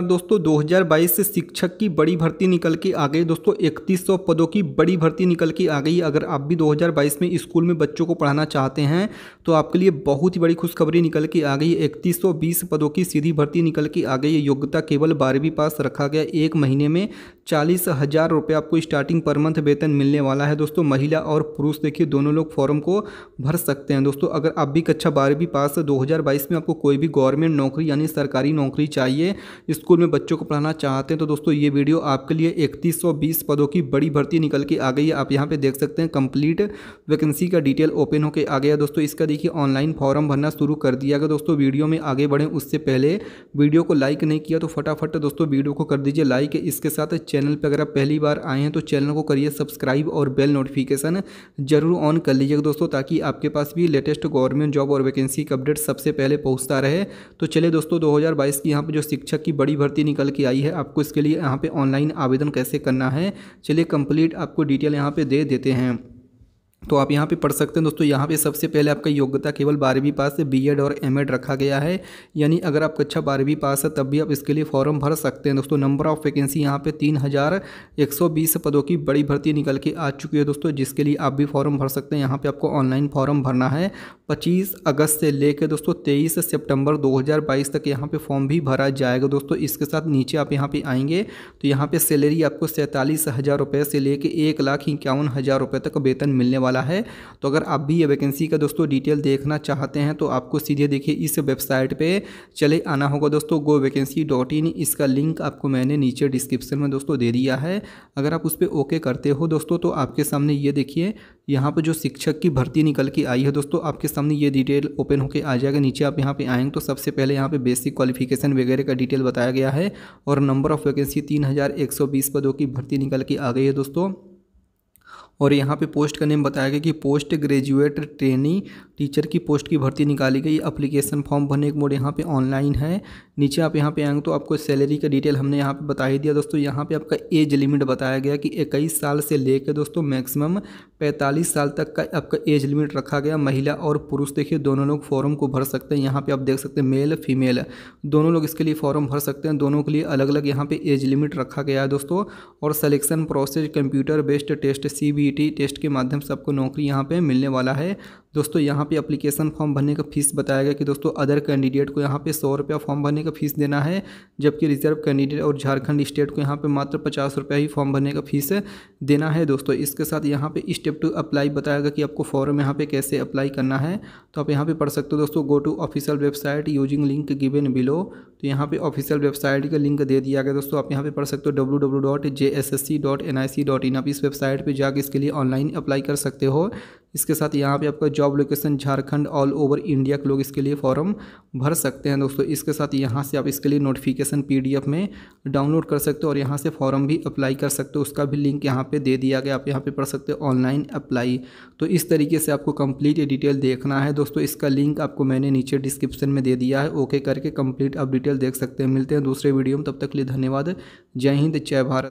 दोस्तों 2022 से शिक्षक की बड़ी भर्ती निकल के आ गई दोस्तों 3100 पदों की बड़ी भर्ती निकल के आ गई अगर आप भी 2022 में स्कूल में बच्चों को पढ़ाना चाहते हैं तो आपके लिए बहुत ही बड़ी खुशखबरी निकल के आ गई 3120 पदों की सीधी भर्ती निकल के आ गई योग्यता केवल बारहवीं पास रखा गया एक महीने में चालीस हज़ार रुपये आपको स्टार्टिंग पर मंथ वेतन मिलने वाला है दोस्तों महिला और पुरुष देखिए दोनों लोग फॉर्म को भर सकते हैं दोस्तों अगर आप भी कक्षा अच्छा बारहवीं पास 2022 में आपको कोई भी गवर्नमेंट नौकरी यानी सरकारी नौकरी चाहिए स्कूल में बच्चों को पढ़ाना चाहते हैं तो दोस्तों ये वीडियो आपके लिए इकतीस पदों की बड़ी भर्ती निकल के आ गई है आप यहाँ पर देख सकते हैं कंप्लीट वैकेंसी का डिटेल ओपन होकर आ गया दोस्तों इसका देखिए ऑनलाइन फॉर्म भरना शुरू कर दिया गया दोस्तों वीडियो में आगे बढ़ें उससे पहले वीडियो को लाइक नहीं किया तो फटाफट दोस्तों वीडियो को कर दीजिए लाइक इसके साथ चैनल पर अगर आप पहली बार आए हैं तो चैनल को करिए सब्सक्राइब और बेल नोटिफिकेशन जरूर ऑन कर लीजिएगा दोस्तों ताकि आपके पास भी लेटेस्ट गवर्नमेंट जॉब और वैकेंसी का अपडेट सबसे पहले पहुँचता रहे तो चलिए दोस्तों दो की यहाँ पर जो शिक्षक की बड़ी भर्ती निकल के आई है आपको इसके लिए यहाँ पर ऑनलाइन आवेदन कैसे करना है चलिए कंप्लीट आपको डिटेल यहाँ पर दे देते हैं तो आप यहाँ पे पढ़ सकते हैं दोस्तों यहाँ पे सबसे पहले आपका योग्यता केवल बारहवीं पास से बीएड और एमएड रखा गया है यानी अगर आप कक्षा अच्छा बारहवीं पास है तब भी आप इसके लिए फॉर्म भर सकते हैं दोस्तों नंबर ऑफ वैकेंसी यहाँ पे तीन हज़ार एक सौ बीस पदों की बड़ी भर्ती निकल के आ चुकी है दोस्तों जिसके लिए आप भी फॉर्म भर सकते हैं यहाँ पर आपको ऑनलाइन फॉर्म भरना है पच्चीस अगस्त से लेकर दोस्तों तेईस सेप्टेम्बर दो तक यहाँ पर फॉर्म भी भरा जाएगा दोस्तों इसके साथ नीचे आप यहाँ पर आएंगे तो यहाँ पर सैलरी आपको सैंतालीस हज़ार रुपये से लेकर एक लाख इक्यावन हज़ार रुपये तक वेतन मिलने वाला वाला है तो अगर आप भी ये वैकेंसी का दोस्तों डिटेल देखना चाहते हैं तो आपको सीधे देखिए इस वेबसाइट पर चले आना होगा दोस्तों गो वैकेंसी डॉट इन इसका लिंक आपको मैंने नीचे डिस्क्रिप्शन में दोस्तों दे दिया है अगर आप उस पर ओके करते हो दोस्तों तो आपके सामने ये देखिए यहाँ पर जो शिक्षक की भर्ती निकल के आई है दोस्तों आपके सामने ये डिटेल ओपन होकर आ जाएगा नीचे आप यहाँ पे आएंगे तो सबसे पहले यहाँ पर बेसिक क्वालिफिकेशन वगैरह का डिटेल बताया गया है और नंबर ऑफ वैकेंसी तीन हज़ार एक सौ बीस पदों की भर्ती निकल के आ गई है दोस्तों और यहाँ पे पोस्ट का नेम बताया गया कि पोस्ट ग्रेजुएट ट्रेनी टीचर की पोस्ट की भर्ती निकाली गई अप्लीकेशन फॉर्म भरने के मोड यहाँ पे ऑनलाइन है नीचे आप यहाँ पे आएंगे तो आपको सैलरी का डिटेल हमने यहाँ पे बता ही दिया दोस्तों यहाँ पे आपका एज लिमिट बताया गया कि इक्कीस साल से लेकर दोस्तों मैक्सिमम पैंतालीस साल तक का आपका एज लिमिट रखा गया महिला और पुरुष देखिए दोनों लोग फॉर्म को भर सकते हैं यहाँ पे आप देख सकते हैं मेल फीमेल दोनों लोग इसके लिए फॉर्म भर सकते हैं दोनों के लिए अलग अलग यहाँ पे एज लिमिट रखा गया है दोस्तों और selection process computer based test C T test के माध्यम से आपको नौकरी यहाँ पर मिलने वाला है दोस्तों यहाँ पे अप्लीकेशन फॉर्म भरने का फीस बताया गया कि दोस्तों अदर कैंडिडेट को यहाँ पे सौ रुपया फॉर्म भरने का फीस देना है जबकि रिजर्व कैंडिडेट और झारखंड स्टेट को यहाँ पे मात्र पचास रुपया ही फॉर्म भरने का फीस देना है दोस्तों इसके साथ यहाँ पे स्टेप टू अप्लाई बताया गया कि आपको फॉर्म यहाँ पे कैसे अप्लाई करना है तो आप यहाँ पर पढ़ सकते हो दोस्तों go to official website using link given below तो यहाँ पर ऑफिशियल वेबसाइट का लिंक दे दिया गया दोस्तों आप यहाँ पर पढ़ सकते हो W W dot J S S C dot N I C dot in आप इस वेबसाइट पर जाकर इसके लिए ऑनलाइन अप्लाई कर सकते हो इसके साथ यहाँ पे आपका job location Jharkhand all over India के लोग इसके लिए फॉर्म भर सकते हैं दोस्तों इसके साथ यहाँ से आप इसके लिए नोटिफिकेशन पीडीएफ में डाउनलोड कर सकते हो और यहाँ से फॉर्म भी अप्लाई कर सकते हो उसका भी लिंक यहाँ पे दे दिया गया आप यहाँ पे पढ़ सकते हो ऑनलाइन अप्लाई तो इस तरीके से आपको कम्प्लीट डिटेल देखना है दोस्तों इसका लिंक आपको मैंने नीचे डिस्क्रिप्शन में दे दिया है ओके करके कम्प्लीट आप डिटेल देख सकते हैं मिलते हैं दूसरे वीडियो में तब तक के लिए धन्यवाद जय हिंद जय भारत